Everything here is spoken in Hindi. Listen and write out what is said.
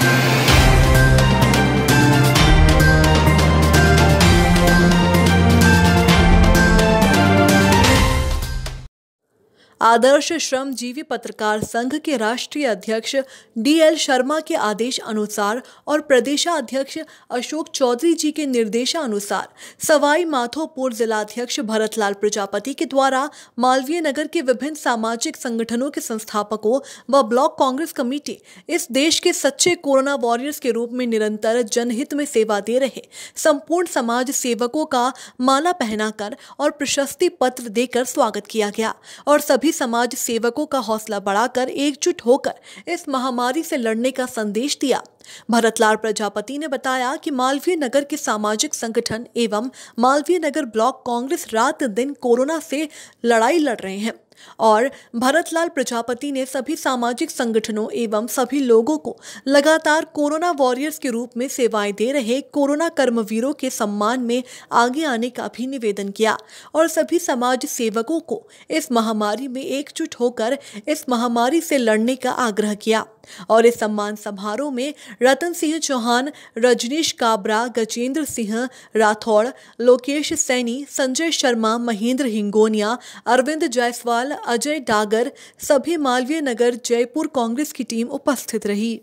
Thank you. आदर्श श्रम जीवी पत्रकार संघ के राष्ट्रीय अध्यक्ष डीएल शर्मा के आदेश अनुसार और प्रदेशाध्यक्ष अशोक चौधरी जी के निर्देशानुसार सवाई माधोपुर जिलाध्यक्ष भरतलाल प्रजापति के द्वारा मालवीय नगर के विभिन्न सामाजिक संगठनों के संस्थापकों व ब्लॉक कांग्रेस कमेटी इस देश के सच्चे कोरोना वॉरियर्स के रूप में निरंतर जनहित में सेवा दे रहे संपूर्ण समाज सेवकों का माला पहनाकर और प्रशस्ति पत्र देकर स्वागत किया गया और सभी सभी समाज सेवकों का हौसला बढ़ाकर एकजुट होकर इस महामारी से लड़ने का संदेश दिया भरतलाल प्रजापति ने बताया कि मालवीय नगर के सामाजिक संगठन एवं मालवीय नगर ब्लॉक कांग्रेस रात दिन कोरोना से लड़ाई लड़ रहे हैं और भरतलाल प्रजापति ने सभी सामाजिक संगठनों एवं सभी लोगों को लगातार कोरोना वॉरियर्स के रूप में सेवाएं दे रहे कोरोना कर्मवीरों के सम्मान में आगे आने का भी निवेदन किया और सभी समाज सेवकों को इस महामारी में एकजुट होकर इस महामारी से लड़ने का आग्रह किया और इस सम्मान समारोह में रतन सिंह चौहान रजनीश काबरा गजेंद्र सिंह राठौड़ लोकेश सैनी संजय शर्मा महेंद्र हिंगोनिया अरविंद जायसवाल अजय डागर सभी मालवीय नगर जयपुर कांग्रेस की टीम उपस्थित रही